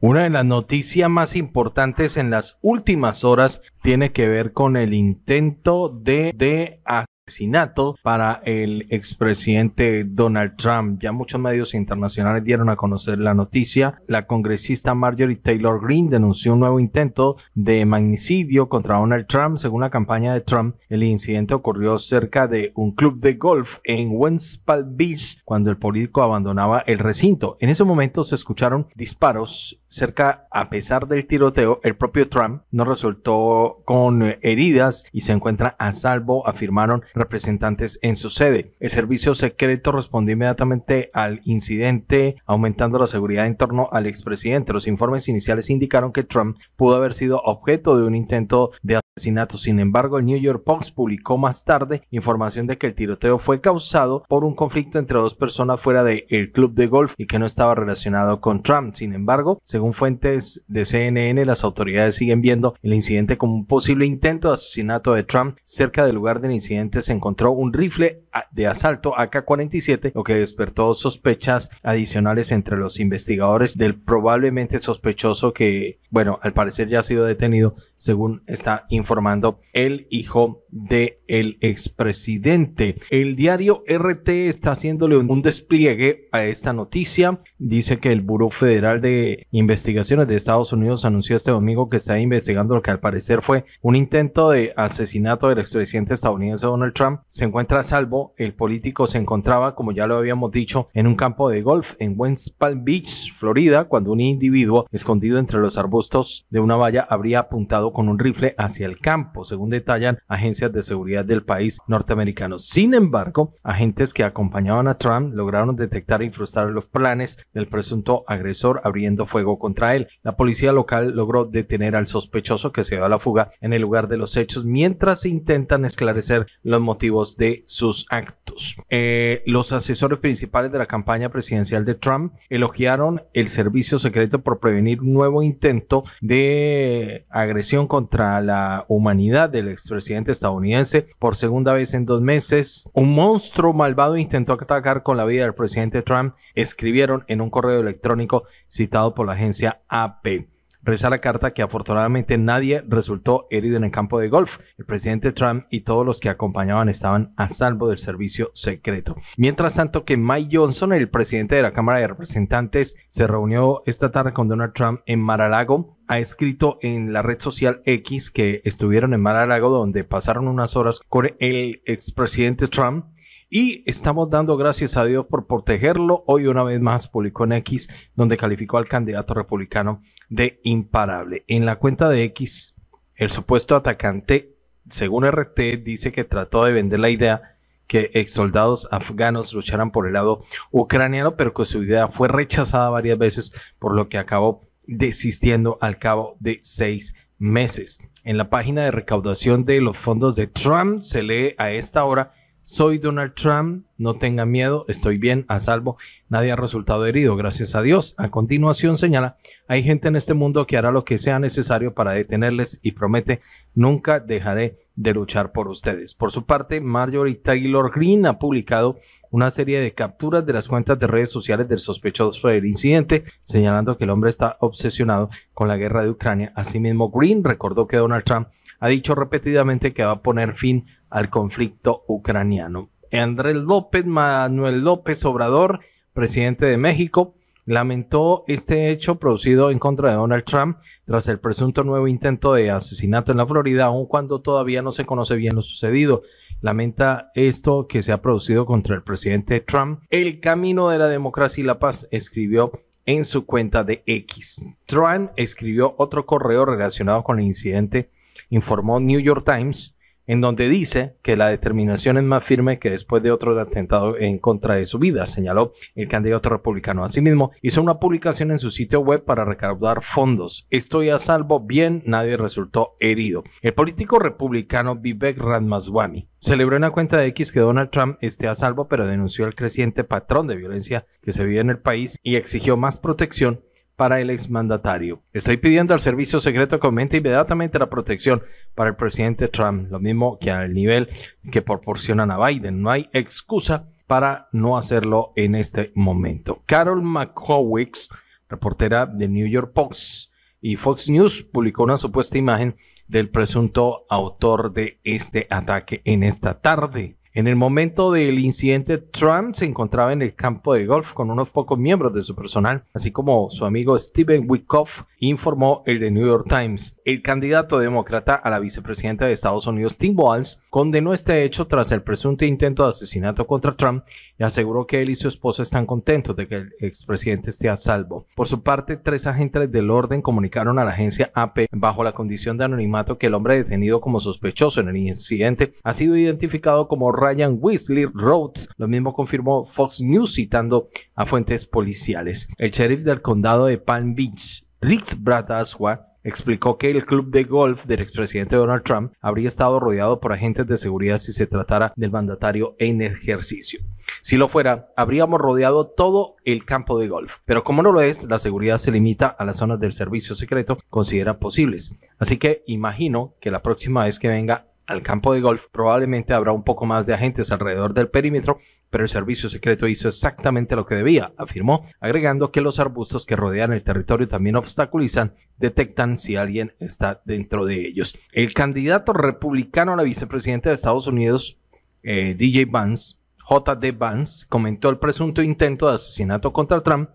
Una de las noticias más importantes en las últimas horas tiene que ver con el intento de, de asesinato para el expresidente Donald Trump. Ya muchos medios internacionales dieron a conocer la noticia. La congresista Marjorie Taylor Greene denunció un nuevo intento de magnicidio contra Donald Trump. Según la campaña de Trump, el incidente ocurrió cerca de un club de golf en West Palm Beach cuando el político abandonaba el recinto. En ese momento se escucharon disparos cerca, a pesar del tiroteo, el propio Trump no resultó con heridas y se encuentra a salvo, afirmaron representantes en su sede. El servicio secreto respondió inmediatamente al incidente, aumentando la seguridad en torno al expresidente. Los informes iniciales indicaron que Trump pudo haber sido objeto de un intento de asesinato. Sin embargo, el New York Post publicó más tarde información de que el tiroteo fue causado por un conflicto entre dos personas fuera del club de golf y que no estaba relacionado con Trump. Sin embargo, según fuentes de CNN, las autoridades siguen viendo el incidente como un posible intento de asesinato de Trump cerca del lugar del incidente se encontró un rifle de asalto AK-47, lo que despertó sospechas adicionales entre los investigadores del probablemente sospechoso que, bueno, al parecer ya ha sido detenido, según está informando el hijo de el expresidente. El diario RT está haciéndole un despliegue a esta noticia. Dice que el Buró Federal de Investigaciones de Estados Unidos anunció este domingo que está investigando lo que al parecer fue un intento de asesinato del expresidente estadounidense Donald Trump. Se encuentra a salvo. El político se encontraba, como ya lo habíamos dicho, en un campo de golf en West Palm Beach, Florida, cuando un individuo escondido entre los arbustos de una valla habría apuntado con un rifle hacia el campo, según detallan agencias de seguridad del país norteamericano. Sin embargo, agentes que acompañaban a Trump lograron detectar e frustrar los planes del presunto agresor abriendo fuego contra él. La policía local logró detener al sospechoso que se dio a la fuga en el lugar de los hechos mientras se intentan esclarecer los motivos de sus actos. Eh, los asesores principales de la campaña presidencial de Trump elogiaron el servicio secreto por prevenir un nuevo intento de agresión contra la humanidad del expresidente estadounidense por segunda vez en dos meses. Un monstruo malvado intentó atacar con la vida del presidente Trump, escribieron en un correo electrónico citado por la agencia AP. Reza la carta que afortunadamente nadie resultó herido en el campo de golf. El presidente Trump y todos los que acompañaban estaban a salvo del servicio secreto. Mientras tanto que Mike Johnson, el presidente de la Cámara de Representantes, se reunió esta tarde con Donald Trump en Mar-a-Lago ha escrito en la red social X que estuvieron en Mar-a-Lago donde pasaron unas horas con el expresidente Trump y estamos dando gracias a Dios por protegerlo. Hoy una vez más publicó en X, donde calificó al candidato republicano de imparable. En la cuenta de X, el supuesto atacante, según RT, dice que trató de vender la idea que ex soldados afganos lucharan por el lado ucraniano, pero que su idea fue rechazada varias veces, por lo que acabó desistiendo al cabo de seis meses. En la página de recaudación de los fondos de Trump se lee a esta hora soy Donald Trump, no tenga miedo, estoy bien, a salvo, nadie ha resultado herido, gracias a Dios. A continuación señala, hay gente en este mundo que hará lo que sea necesario para detenerles y promete, nunca dejaré de luchar por ustedes. Por su parte, Marjorie Taylor Green ha publicado una serie de capturas de las cuentas de redes sociales del sospechoso del incidente, señalando que el hombre está obsesionado con la guerra de Ucrania. Asimismo, Green recordó que Donald Trump ha dicho repetidamente que va a poner fin al conflicto ucraniano. Andrés López, Manuel López Obrador, presidente de México, lamentó este hecho producido en contra de Donald Trump tras el presunto nuevo intento de asesinato en la Florida, aun cuando todavía no se conoce bien lo sucedido. Lamenta esto que se ha producido contra el presidente Trump. El camino de la democracia y la paz escribió en su cuenta de X. Trump escribió otro correo relacionado con el incidente, informó New York Times en donde dice que la determinación es más firme que después de otro atentado en contra de su vida, señaló el candidato republicano. Asimismo, hizo una publicación en su sitio web para recaudar fondos. Estoy a salvo, bien, nadie resultó herido. El político republicano Vivek Ramaswamy celebró en la cuenta de X que Donald Trump esté a salvo, pero denunció el creciente patrón de violencia que se vive en el país y exigió más protección para el exmandatario. Estoy pidiendo al servicio secreto que aumente inmediatamente la protección para el presidente Trump, lo mismo que al nivel que proporcionan a Biden. No hay excusa para no hacerlo en este momento. Carol McCowicks, reportera de New York Post y Fox News, publicó una supuesta imagen del presunto autor de este ataque en esta tarde. En el momento del incidente, Trump se encontraba en el campo de golf con unos pocos miembros de su personal, así como su amigo Steven Wickoff informó el The New York Times. El candidato demócrata a la vicepresidenta de Estados Unidos, Tim Walz, condenó este hecho tras el presunto intento de asesinato contra Trump y aseguró que él y su esposa están contentos de que el expresidente esté a salvo. Por su parte, tres agentes del orden comunicaron a la agencia AP e bajo la condición de anonimato que el hombre detenido como sospechoso en el incidente ha sido identificado como Ryan Weasley wrote, Lo mismo confirmó Fox News citando a fuentes policiales. El sheriff del condado de Palm Beach, Rick Bradaswa, explicó que el club de golf del expresidente Donald Trump habría estado rodeado por agentes de seguridad si se tratara del mandatario en ejercicio. Si lo fuera, habríamos rodeado todo el campo de golf. Pero como no lo es, la seguridad se limita a las zonas del servicio secreto consideran posibles. Así que imagino que la próxima vez que venga al campo de golf, probablemente habrá un poco más de agentes alrededor del perímetro, pero el servicio secreto hizo exactamente lo que debía, afirmó, agregando que los arbustos que rodean el territorio también obstaculizan, detectan si alguien está dentro de ellos. El candidato republicano a la vicepresidenta de Estados Unidos, eh, DJ Vance, JD Vance, comentó el presunto intento de asesinato contra Trump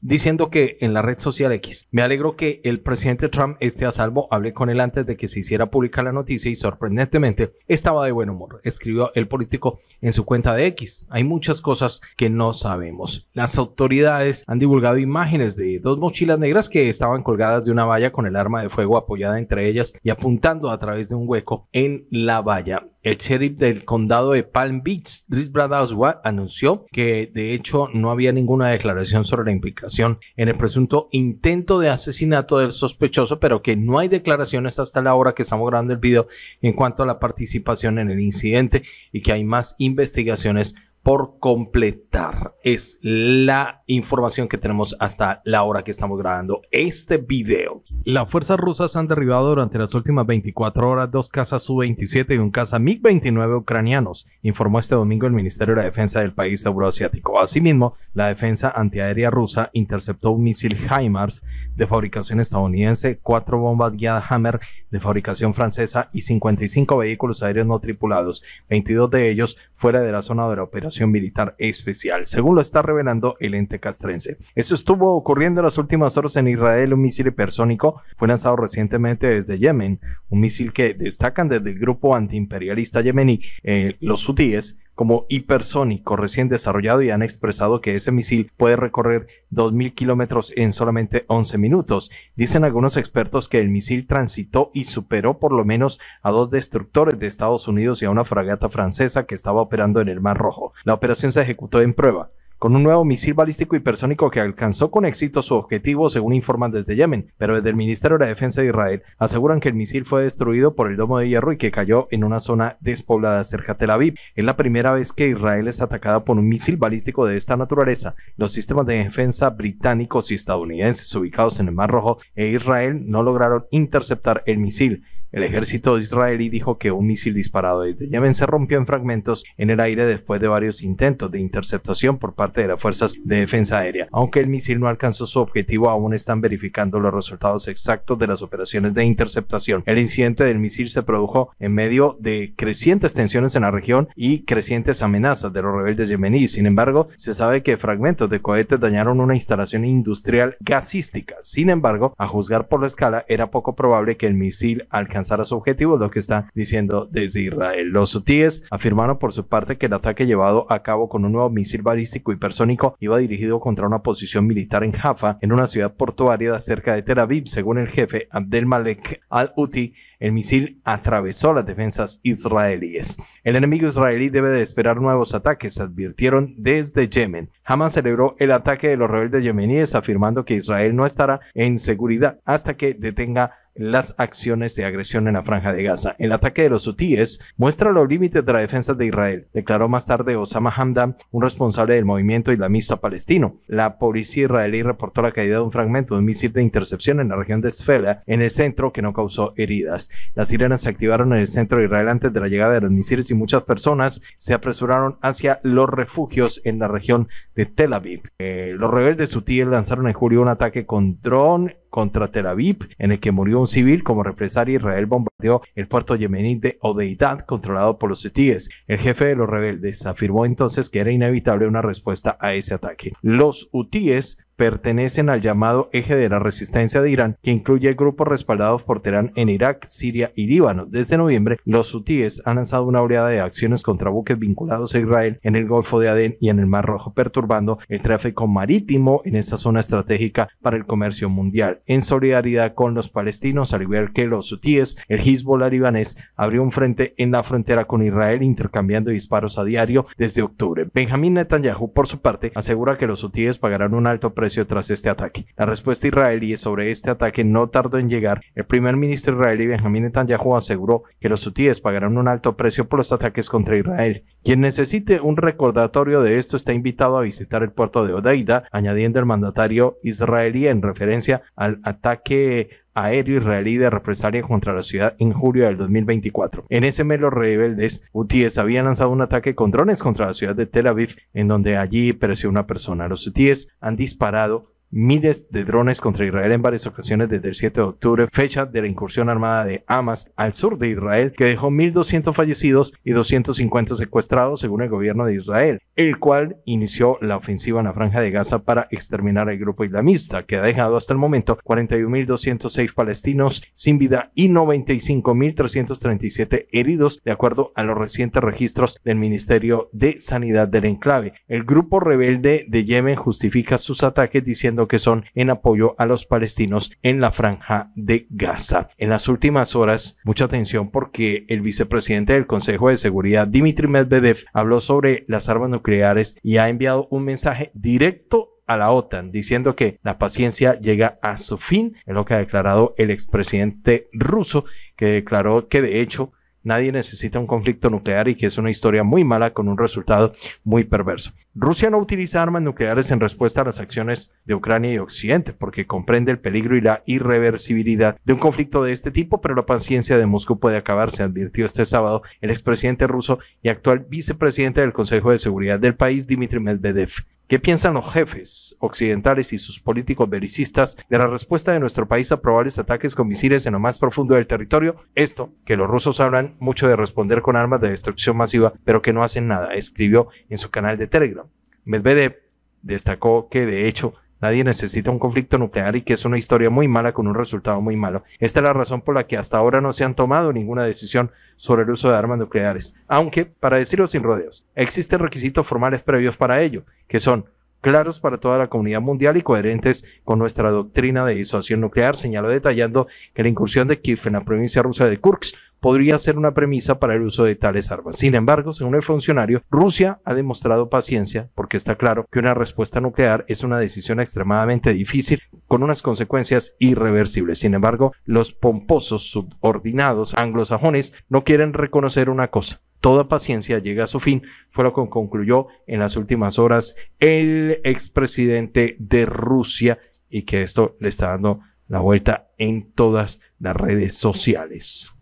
diciendo que en la red social X, me alegro que el presidente Trump esté a salvo, hablé con él antes de que se hiciera pública la noticia y sorprendentemente estaba de buen humor, escribió el político en su cuenta de X. Hay muchas cosas que no sabemos. Las autoridades han divulgado imágenes de dos mochilas negras que estaban colgadas de una valla con el arma de fuego apoyada entre ellas y apuntando a través de un hueco en la valla. El sheriff del condado de Palm Beach, Chris Bradaswa, anunció que de hecho no había ninguna declaración sobre la implicación en el presunto intento de asesinato del sospechoso, pero que no hay declaraciones hasta la hora que estamos grabando el video en cuanto a la participación en el incidente y que hay más investigaciones por completar. Es la información que tenemos hasta la hora que estamos grabando este video. Las fuerzas rusas han derribado durante las últimas 24 horas dos casas U-27 y un caza MiG-29 ucranianos, informó este domingo el Ministerio de la Defensa del país euroasiático. Asimismo, la defensa antiaérea rusa interceptó un misil HIMARS de fabricación estadounidense, cuatro bombas guiadas Hammer de fabricación francesa y 55 vehículos aéreos no tripulados, 22 de ellos fuera de la zona de la operación militar especial, según lo está revelando el ente castrense. Eso estuvo ocurriendo en las últimas horas en Israel. Un misil hipersónico fue lanzado recientemente desde Yemen, un misil que destacan desde el grupo antiimperialista yemení, eh, los hutíes, como hipersónico recién desarrollado y han expresado que ese misil puede recorrer 2.000 kilómetros en solamente 11 minutos. Dicen algunos expertos que el misil transitó y superó por lo menos a dos destructores de Estados Unidos y a una fragata francesa que estaba operando en el Mar Rojo. La operación se ejecutó en prueba con un nuevo misil balístico hipersónico que alcanzó con éxito su objetivo, según informan desde Yemen, pero desde el Ministerio de la Defensa de Israel aseguran que el misil fue destruido por el Domo de Hierro y que cayó en una zona despoblada cerca de Tel Aviv. Es la primera vez que Israel es atacada por un misil balístico de esta naturaleza. Los sistemas de defensa británicos y estadounidenses ubicados en el Mar Rojo e Israel no lograron interceptar el misil. El ejército israelí dijo que un misil disparado desde Yemen se rompió en fragmentos en el aire después de varios intentos de interceptación por parte de las fuerzas de defensa aérea. Aunque el misil no alcanzó su objetivo, aún están verificando los resultados exactos de las operaciones de interceptación. El incidente del misil se produjo en medio de crecientes tensiones en la región y crecientes amenazas de los rebeldes yemeníes. Sin embargo, se sabe que fragmentos de cohetes dañaron una instalación industrial gasística. Sin embargo, a juzgar por la escala, era poco probable que el misil a su objetivo, lo que está diciendo desde Israel. Los hutíes afirmaron por su parte que el ataque llevado a cabo con un nuevo misil balístico hipersónico iba dirigido contra una posición militar en Jaffa, en una ciudad portuaria cerca de Tel Aviv, según el jefe Abdelmalek al-Uti, el misil atravesó las defensas israelíes. El enemigo israelí debe de esperar nuevos ataques, advirtieron desde Yemen. Hamas celebró el ataque de los rebeldes yemeníes afirmando que Israel no estará en seguridad hasta que detenga las acciones de agresión en la franja de Gaza. El ataque de los sutíes muestra los límites de la defensa de Israel, declaró más tarde Osama Hamdan, un responsable del movimiento islamista palestino. La policía israelí reportó la caída de un fragmento de un misil de intercepción en la región de Sfela, en el centro, que no causó heridas. Las sirenas se activaron en el centro de Israel antes de la llegada de los misiles y muchas personas se apresuraron hacia los refugios en la región de Tel Aviv. Eh, los rebeldes hutíes lanzaron en julio un ataque con dron contra Tel Aviv, en el que murió un civil como represalia Israel bombardeó el puerto yemení de Odeidad controlado por los hutíes. El jefe de los rebeldes afirmó entonces que era inevitable una respuesta a ese ataque. Los hutíes pertenecen al llamado eje de la resistencia de Irán, que incluye grupos respaldados por Teherán en Irak, Siria y Líbano. Desde noviembre, los hutíes han lanzado una oleada de acciones contra buques vinculados a Israel en el Golfo de Adén y en el Mar Rojo, perturbando el tráfico marítimo en esta zona estratégica para el comercio mundial. En solidaridad con los palestinos, al igual que los hutíes, el Hezbollah libanés abrió un frente en la frontera con Israel, intercambiando disparos a diario desde octubre. Benjamín Netanyahu, por su parte, asegura que los hutíes pagarán un alto precio tras este ataque. La respuesta israelí sobre este ataque no tardó en llegar. El primer ministro israelí Benjamin Netanyahu aseguró que los hutíes pagarán un alto precio por los ataques contra Israel. Quien necesite un recordatorio de esto está invitado a visitar el puerto de Odeida, añadiendo el mandatario israelí en referencia al ataque aéreo israelí de represalia contra la ciudad en julio del 2024. En ese mes los rebeldes hutíes habían lanzado un ataque con drones contra la ciudad de Tel Aviv, en donde allí pereció una persona. Los hutíes han disparado Miles de drones contra Israel en varias ocasiones desde el 7 de octubre, fecha de la incursión armada de Hamas al sur de Israel, que dejó 1.200 fallecidos y 250 secuestrados, según el gobierno de Israel, el cual inició la ofensiva en la franja de Gaza para exterminar al grupo islamista, que ha dejado hasta el momento 41.206 palestinos sin vida y 95.337 heridos, de acuerdo a los recientes registros del Ministerio de Sanidad del enclave. El grupo rebelde de Yemen justifica sus ataques diciendo que son en apoyo a los palestinos en la franja de Gaza. En las últimas horas, mucha atención porque el vicepresidente del Consejo de Seguridad, Dmitry Medvedev, habló sobre las armas nucleares y ha enviado un mensaje directo a la OTAN, diciendo que la paciencia llega a su fin, es lo que ha declarado el expresidente ruso, que declaró que de hecho Nadie necesita un conflicto nuclear y que es una historia muy mala con un resultado muy perverso. Rusia no utiliza armas nucleares en respuesta a las acciones de Ucrania y Occidente, porque comprende el peligro y la irreversibilidad de un conflicto de este tipo, pero la paciencia de Moscú puede acabar, se advirtió este sábado el expresidente ruso y actual vicepresidente del Consejo de Seguridad del país, Dmitry Medvedev. ¿Qué piensan los jefes occidentales y sus políticos belicistas de la respuesta de nuestro país a probables ataques con misiles en lo más profundo del territorio? Esto, que los rusos hablan mucho de responder con armas de destrucción masiva, pero que no hacen nada, escribió en su canal de Telegram. Medvedev destacó que, de hecho, Nadie necesita un conflicto nuclear y que es una historia muy mala con un resultado muy malo. Esta es la razón por la que hasta ahora no se han tomado ninguna decisión sobre el uso de armas nucleares. Aunque, para decirlo sin rodeos, existen requisitos formales previos para ello, que son claros para toda la comunidad mundial y coherentes con nuestra doctrina de disuasión nuclear, señaló detallando que la incursión de Kiev en la provincia rusa de Kursk podría ser una premisa para el uso de tales armas. Sin embargo, según el funcionario, Rusia ha demostrado paciencia porque está claro que una respuesta nuclear es una decisión extremadamente difícil con unas consecuencias irreversibles. Sin embargo, los pomposos subordinados anglosajones no quieren reconocer una cosa. Toda paciencia llega a su fin, fue lo que concluyó en las últimas horas el expresidente de Rusia y que esto le está dando la vuelta en todas las redes sociales.